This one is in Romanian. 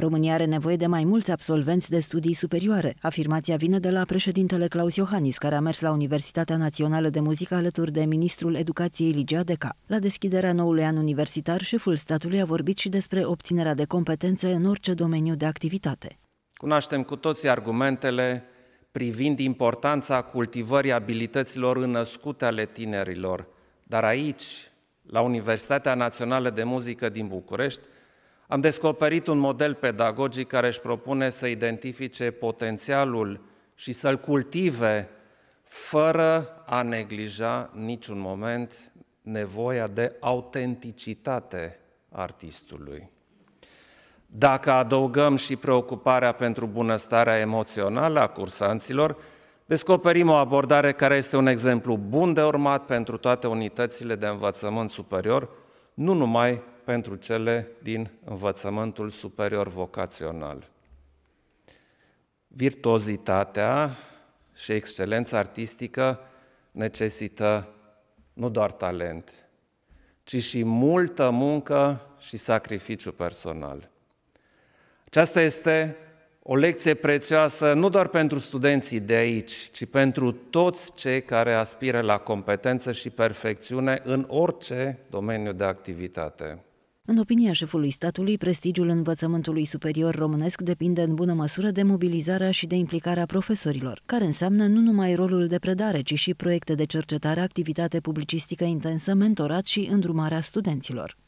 România are nevoie de mai mulți absolvenți de studii superioare. Afirmația vine de la președintele Claus Iohannis, care a mers la Universitatea Națională de Muzică alături de ministrul educației Ligia Deca. La deschiderea noului an universitar, șeful statului a vorbit și despre obținerea de competențe în orice domeniu de activitate. Cunoaștem cu toții argumentele privind importanța cultivării abilităților înăscute ale tinerilor, dar aici, la Universitatea Națională de Muzică din București, am descoperit un model pedagogic care își propune să identifice potențialul și să-l cultive fără a neglija niciun moment nevoia de autenticitate artistului. Dacă adăugăm și preocuparea pentru bunăstarea emoțională a cursanților, descoperim o abordare care este un exemplu bun de urmat pentru toate unitățile de învățământ superior, nu numai pentru cele din învățământul superior vocațional. Virtuozitatea și excelența artistică necesită nu doar talent, ci și multă muncă și sacrificiu personal. Aceasta este o lecție prețioasă nu doar pentru studenții de aici, ci pentru toți cei care aspiră la competență și perfecțiune în orice domeniu de activitate. În opinia șefului statului, prestigiul învățământului superior românesc depinde în bună măsură de mobilizarea și de implicarea profesorilor, care înseamnă nu numai rolul de predare, ci și proiecte de cercetare, activitate publicistică intensă, mentorat și îndrumarea studenților.